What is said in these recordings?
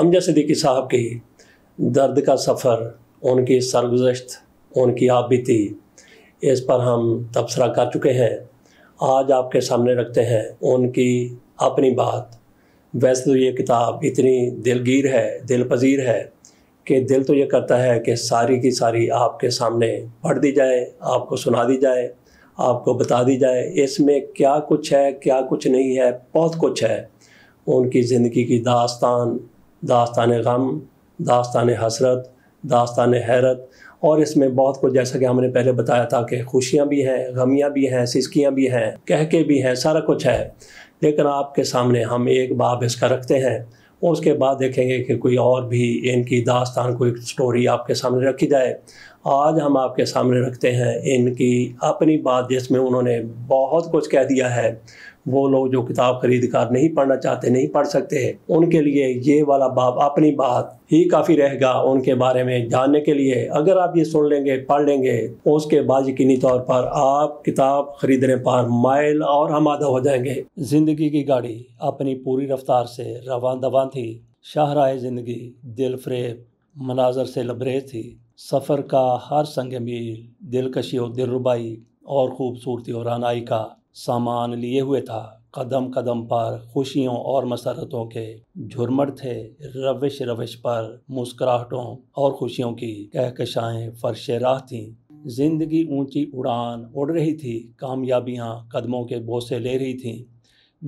امجہ صدیقی صاحب کی درد کا سفر ان کی سرگزشت ان کی آبیتی اس پر ہم تبصرہ کر چکے ہیں آج آپ کے سامنے رکھتے ہیں ان کی اپنی بات ویسے تو یہ کتاب اتنی دلگیر ہے دل پذیر ہے کہ دل تو یہ کرتا ہے کہ ساری کی ساری آپ کے سامنے پڑھ دی جائے آپ کو سنا دی جائے آپ کو بتا دی جائے اس میں کیا کچھ ہے کیا کچھ نہیں ہے بہت کچھ ہے ان کی زندگی کی داستان داستان غم داستان حسرت داستان حیرت اور اس میں بہت کچھ جیسا کہ ہم نے پہلے بتایا تھا کہ خوشیاں بھی ہیں غمیاں بھی ہیں سسکیاں بھی ہیں کہہ کے بھی ہیں سارا کچھ ہے لیکن آپ کے سامنے ہم ایک باب اس کا رکھتے ہیں اس کے بعد دیکھیں گے کہ کوئی اور بھی ان کی داستان کو سٹوری آپ کے سامنے رکھی جائے آج ہم آپ کے سامنے رکھتے ہیں ان کی اپنی بات جس میں انہوں نے بہت کچھ کہہ دیا ہے وہ لوگ جو کتاب خرید کر نہیں پڑھنا چاہتے نہیں پڑھ سکتے ان کے لیے یہ والا باب اپنی بات ہی کافی رہے گا ان کے بارے میں جاننے کے لیے اگر آپ یہ سن لیں گے پڑھ لیں گے اس کے بعد یقینی طور پر آپ کتاب خریدنے پر مائل اور ہمادہ ہو جائیں گے زندگی کی گاڑی اپنی پوری رفتار سے رواں دواں تھی شاہراہ زندگی دل فریب مناظر سے لبریز تھی سفر کا ہر سنگ میل دلکشی اور دلربائی اور خوبصورتی اور رانائی کا سامان لیے ہوئے تھا قدم قدم پر خوشیوں اور مسرتوں کے جھرمڑ تھے روش روش پر مسکراہٹوں اور خوشیوں کی کہکشائیں فرش راہ تھیں زندگی اونچی اڑان اڑ رہی تھی کامیابیاں قدموں کے بوسے لے رہی تھیں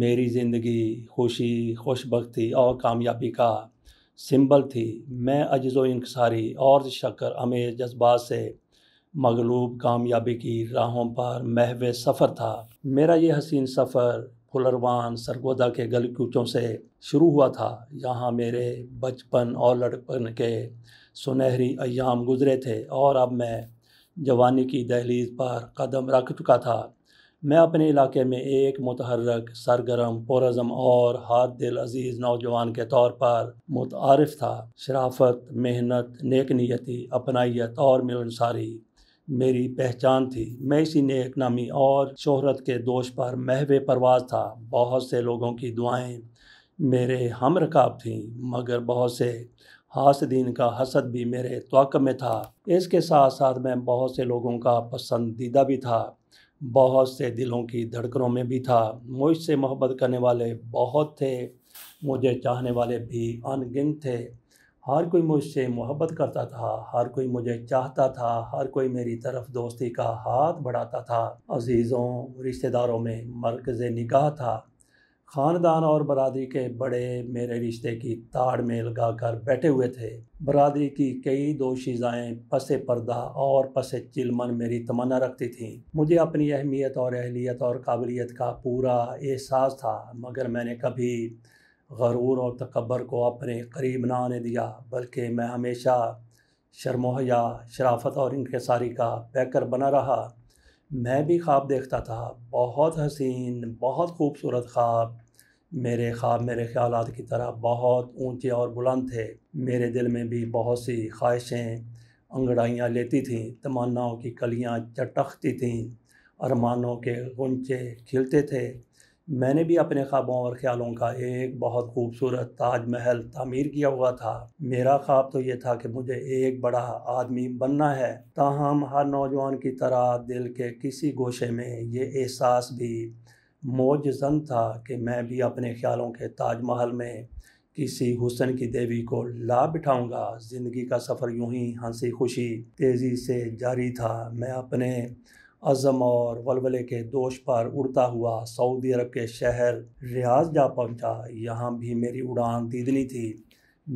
میری زندگی خوشی خوش بختی اور کامیابی کا سمبل تھی میں عجز و انکساری اور شکر امیر جذبات سے مغلوب کامیابی کی راہوں پر محو سفر تھا میرا یہ حسین سفر پھلروان سرگودا کے گل کوچوں سے شروع ہوا تھا یہاں میرے بچپن اور لڑکپن کے سنہری ایام گزرے تھے اور اب میں جوانی کی دہلیز پر قدم رکھ چکا تھا میں اپنے علاقے میں ایک متحرک سرگرم پورزم اور ہاتھ دل عزیز نوجوان کے طور پر متعارف تھا شرافت محنت نیک نیتی اپنائیت اور ملنساری میری پہچان تھی میں اسی نیک نامی اور شہرت کے دوش پر محو پرواز تھا بہت سے لوگوں کی دعائیں میرے ہم رکاب تھیں مگر بہت سے حاسدین کا حسد بھی میرے توقع میں تھا اس کے ساتھ ساتھ میں بہت سے لوگوں کا پسندیدہ بھی تھا بہت سے دلوں کی دھڑکنوں میں بھی تھا مجھ سے محبت کرنے والے بہت تھے مجھے چاہنے والے بھی ان گن تھے ہر کوئی مجھ سے محبت کرتا تھا ہر کوئی مجھے چاہتا تھا ہر کوئی میری طرف دوستی کا ہاتھ بڑھاتا تھا عزیزوں رشتہ داروں میں مرکز نگاہ تھا خاندان اور برادری کے بڑے میرے رشتے کی تاڑ میں لگا کر بیٹھے ہوئے تھے برادری کی کئی دو شیزائیں پس پردہ اور پس چلمن میری تمنا رکھتی تھیں مجھے اپنی اہمیت اور اہلیت اور قابلیت کا پورا احساس تھا مگر میں نے کبھی غرور اور تکبر کو اپنے قریب نہ آنے دیا بلکہ میں ہمیشہ شرم و حیا شرافت اور انکساری کا پیکر بنا رہا میں بھی خواب دیکھتا تھا بہت حسین بہت خوبصورت خواب میرے خواب میرے خیالات کی طرح بہت اونچے اور بلند تھے میرے دل میں بھی بہت سی خواہشیں انگڑائیاں لیتی تھیں تمناؤں کی کلیاں چٹختی تھیں ارمانوں کے غنچے کھلتے تھے میں نے بھی اپنے خوابوں اور خیالوں کا ایک بہت خوبصورت تاج محل تعمیر کیا ہوا تھا میرا خواب تو یہ تھا کہ مجھے ایک بڑا آدمی بننا ہے تاہم ہر نوجوان کی طرح دل کے کسی گوشے میں یہ احساس بھی موج زن تھا کہ میں بھی اپنے خیالوں کے تاج محل میں کسی حسن کی دیوی کو لا بٹھاؤں گا زندگی کا سفر یوں ہی ہنسی خوشی تیزی سے جاری تھا میں اپنے عظم اور ولولے کے دوش پر اڑتا ہوا سعودی عرب کے شہر ریاض جا پہنچا یہاں بھی میری اڑان دیدنی تھی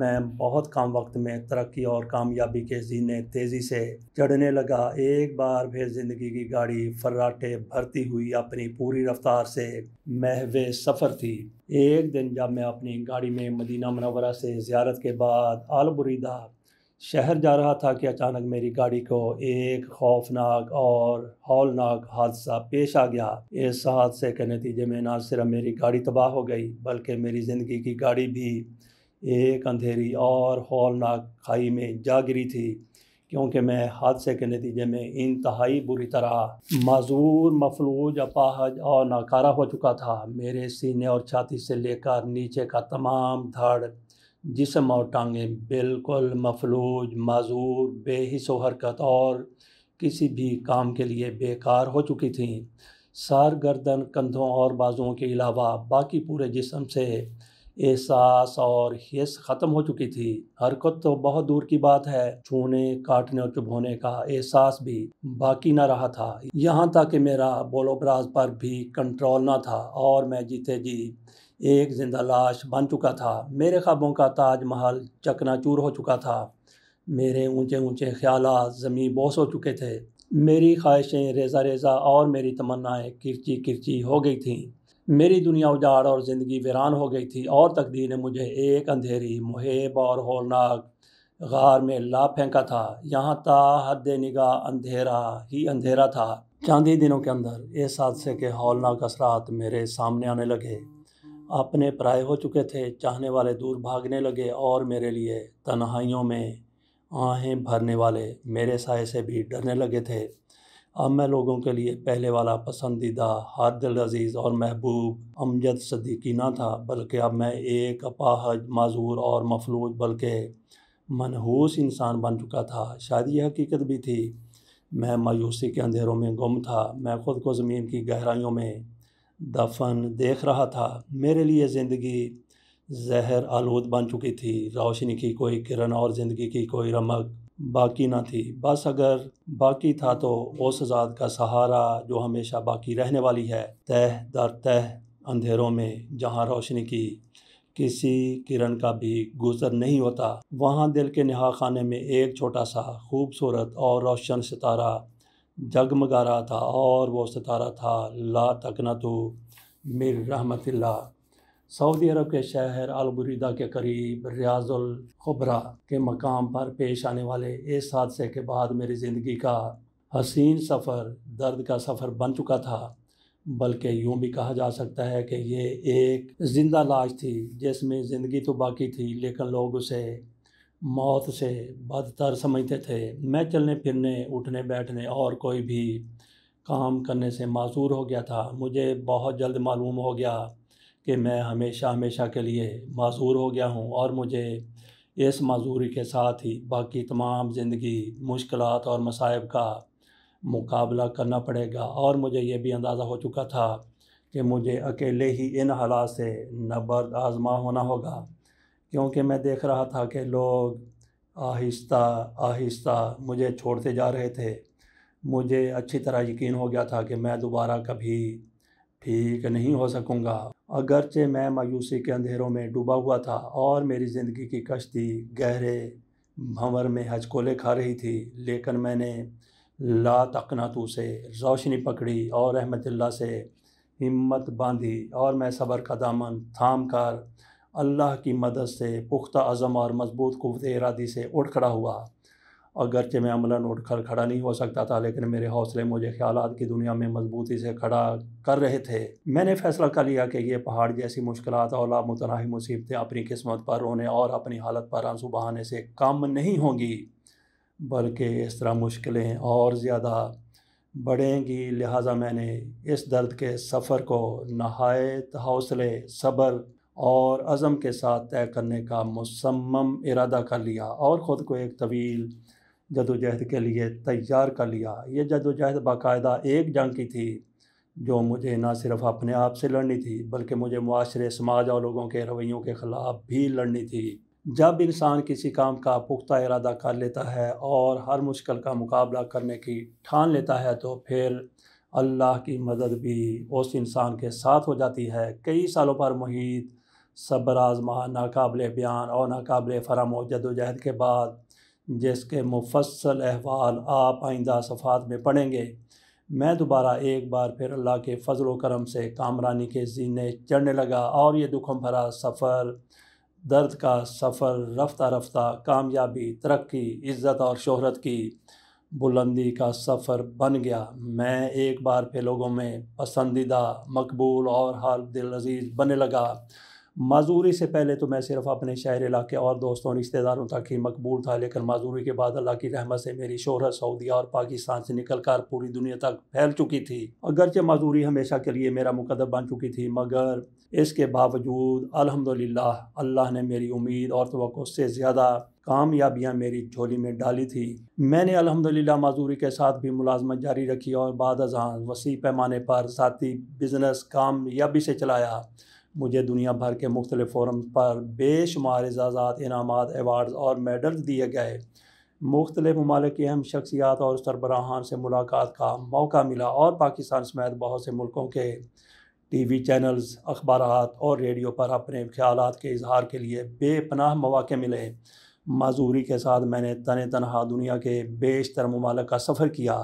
میں بہت کم وقت میں ترقی اور کامیابی کے زینے تیزی سے چڑھنے لگا ایک بار پھر زندگی کی گاڑی فراٹے بھرتی ہوئی اپنی پوری رفتار سے محو سفر تھی ایک دن جب میں اپنی گاڑی میں مدینہ منورہ سے زیارت کے بعد آل بریدہ شہر جا رہا تھا کہ اچانک میری گاڑی کو ایک خوفناک اور ہولناک حادثہ پیش آ گیا اس حادثے کے نتیجے میں نہ صرف میری گاڑی تباہ ہو گئی بلکہ میری زندگی کی گاڑی بھی ایک اندھیری اور ہولناک کھائی میں جا گری تھی کیونکہ میں حادثے کے نتیجے میں انتہائی بری طرح معذور مفلوج اپاہج اور ناکارہ ہو چکا تھا میرے سینے اور چھاتی سے لے کر نیچے کا تمام دھڑ جسم اور ٹانگیں بالکل مفلوج معذور بے حص و حرکت اور کسی بھی کام کے لیے بیکار ہو چکی تھیں سر گردن کندھوں اور بازوؤں کے علاوہ باقی پورے جسم سے احساس اور حص ختم ہو چکی تھی حرکت تو بہت دور کی بات ہے چھونے کاٹنے اور چبھونے کا احساس بھی باقی نہ رہا تھا یہاں تک کہ میرا بولو براز پر بھی کنٹرول نہ تھا اور میں جیتے جی ایک زندہ لاش بن چکا تھا میرے خوابوں کا تاج محل چکنا چور ہو چکا تھا میرے اونچے اونچے خیالات زمیں بوس ہو چکے تھے میری خواہشیں ریزہ ریزہ اور میری تمنائیں کرچی کرچی ہو گئی تھیں میری دنیا اجاڑ اور زندگی ویران ہو گئی تھی اور تقدیر نے مجھے ایک اندھیری محیب اور ہولناک غار میں لا پھینکا تھا یہاں تا حد نگاہ اندھیرا ہی اندھیرا تھا چاندی دنوں کے اندر اس حادثے کے ہولناک اثرات میرے سامنے آنے لگے اپنے پرائے ہو چکے تھے چاہنے والے دور بھاگنے لگے اور میرے لیے تنہائیوں میں آہیں بھرنے والے میرے سائے سے بھی ڈرنے لگے تھے اب میں لوگوں کے لیے پہلے والا پسندیدہ ہر دل عزیز اور محبوب امجد صدیقی نہ تھا بلکہ اب میں ایک اپاہج معذور اور مفلوج بلکہ منحوس انسان بن چکا تھا شاید یہ حقیقت بھی تھی میں مایوسی کے اندھیروں میں گم تھا میں خود کو زمین کی گہرائیوں میں دفن دیکھ رہا تھا میرے لیے زندگی زہر آلود بن چکی تھی روشنی کی کوئی کرن اور زندگی کی کوئی رمک باقی نہ تھی بس اگر باقی تھا تو اس ذات کا سہارا جو ہمیشہ باقی رہنے والی ہے تہ در تہ اندھیروں میں جہاں روشنی کی کسی کرن کا بھی گزر نہیں ہوتا وہاں دل کے نہا خانے میں ایک چھوٹا سا خوبصورت اور روشن ستارہ جگمگا رہا تھا اور وہ ستارہ تھا لا تکنا تو میر رحمت اللہ سعودی عرب کے شہر البریدہ کے قریب ریاض الخبرہ کے مقام پر پیش آنے والے اس حادثے کے بعد میری زندگی کا حسین سفر درد کا سفر بن چکا تھا بلکہ یوں بھی کہا جا سکتا ہے کہ یہ ایک زندہ لاش تھی جس میں زندگی تو باقی تھی لیکن لوگ اسے موت سے بدتر سمجھتے تھے میں چلنے پھرنے اٹھنے بیٹھنے اور کوئی بھی کام کرنے سے معذور ہو گیا تھا مجھے بہت جلد معلوم ہو گیا کہ میں ہمیشہ ہمیشہ کے لیے معذور ہو گیا ہوں اور مجھے اس معذوری کے ساتھ ہی باقی تمام زندگی مشکلات اور مصائب کا مقابلہ کرنا پڑے گا اور مجھے یہ بھی اندازہ ہو چکا تھا کہ مجھے اکیلے ہی ان حالات سے نبرد آزما ہونا ہوگا کیونکہ میں دیکھ رہا تھا کہ لوگ آہستہ آہستہ مجھے چھوڑتے جا رہے تھے مجھے اچھی طرح یقین ہو گیا تھا کہ میں دوبارہ کبھی ٹھیک نہیں ہو سکوں گا اگرچہ میں مایوسی کے اندھیروں میں ڈوبا ہوا تھا اور میری زندگی کی کشتی گہرے بھنور میں ہچکولے کھا رہی تھی لیکن میں نے لا تقناتو سے روشنی پکڑی اور رحمت اللہ سے ہمت باندھی اور میں صبر کا دامن تھام کر اللہ کی مدد سے پختہ عزم اور مضبوط قوت ارادی سے اٹھ کھڑا ہوا اگرچہ میں عملاً اٹھ کر کھڑا نہیں ہو سکتا تھا لیکن میرے حوصلے مجھے خیالات کی دنیا میں مضبوطی سے کھڑا کر رہے تھے میں نے فیصلہ کر لیا کہ یہ پہاڑ جیسی مشکلات اور لامتناہی مصیبتیں اپنی قسمت پر رونے اور اپنی حالت پر آنسو بہانے سے کم نہیں ہوں گی بلکہ اس طرح مشکلیں اور زیادہ بڑھیں گی لہٰذا میں نے اس درد کے سفر کو نہایت حوصلے صبر اور عزم کے ساتھ طے کرنے کا مصمم ارادہ کر لیا اور خود کو ایک طویل جد و جہد کے لیے تیار کر لیا یہ جد و جہد باقاعدہ ایک جنگ کی تھی جو مجھے نہ صرف اپنے آپ سے لڑنی تھی بلکہ مجھے معاشرے سماج اور لوگوں کے رویوں کے خلاف بھی لڑنی تھی جب انسان کسی کام کا پختہ ارادہ کر لیتا ہے اور ہر مشکل کا مقابلہ کرنے کی ٹھان لیتا ہے تو پھر اللہ کی مدد بھی اس انسان کے ساتھ ہو جاتی ہے کئی سالوں پر محیط صبر آزما ناقابل بیان اور ناقابل فرم و جد جہد کے بعد جس کے مفصل احوال آپ آئندہ صفحات میں پڑھیں گے میں دوبارہ ایک بار پھر اللہ کے فضل و کرم سے کامرانی کے زینے چڑھنے لگا اور یہ دکھم بھرا سفر درد کا سفر رفتہ رفتہ کامیابی ترقی عزت اور شہرت کی بلندی کا سفر بن گیا میں ایک بار پھر لوگوں میں پسندیدہ مقبول اور حال دل عزیز بننے لگا معذوری سے پہلے تو میں صرف اپنے شہر علاقے اور دوستوں رشتہ داروں تک ہی مقبول تھا لیکن معذوری کے بعد اللہ کی رحمت سے میری شہرت سعودیہ اور پاکستان سے نکل کر پوری دنیا تک پھیل چکی تھی اگرچہ معذوری ہمیشہ کے لیے میرا مقدر بن چکی تھی مگر اس کے باوجود الحمدللہ اللہ نے میری امید اور توقع سے زیادہ کامیابیاں میری جھولی میں ڈالی تھی میں نے الحمدللہ للہ معذوری کے ساتھ بھی ملازمت جاری رکھی اور بعد ازاں وسیع پیمانے پر ذاتی بزنس کامیابی سے چلایا مجھے دنیا بھر کے مختلف فورم پر بے شمار اعزازات انعامات ایوارڈز اور میڈلز دیے گئے مختلف ممالک کی اہم شخصیات اور سربراہان سے ملاقات کا موقع ملا اور پاکستان سمیت بہت سے ملکوں کے ٹی وی چینلز اخبارات اور ریڈیو پر اپنے خیالات کے اظہار کے لیے بے پناہ مواقع ملے معذوری کے ساتھ میں نے تن تنہا دنیا کے بیشتر ممالک کا سفر کیا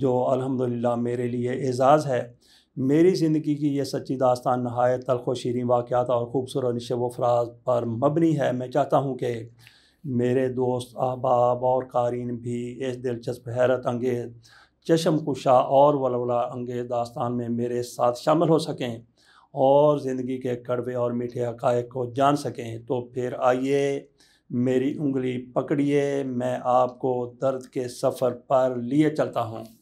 جو الحمدللہ میرے لیے اعزاز ہے میری زندگی کی یہ سچی داستان نہایت تلخ و شیریں واقعات اور خوبصورت نشب و فراز پر مبنی ہے میں چاہتا ہوں کہ میرے دوست احباب اور قارئین بھی اس دلچسپ حیرت انگیز چشم کشا اور ولولا انگیز داستان میں میرے ساتھ شامل ہو سکیں اور زندگی کے کڑوے اور میٹھے حقائق کو جان سکیں تو پھر آئیے میری انگلی پکڑیے میں آپ کو درد کے سفر پر لیے چلتا ہوں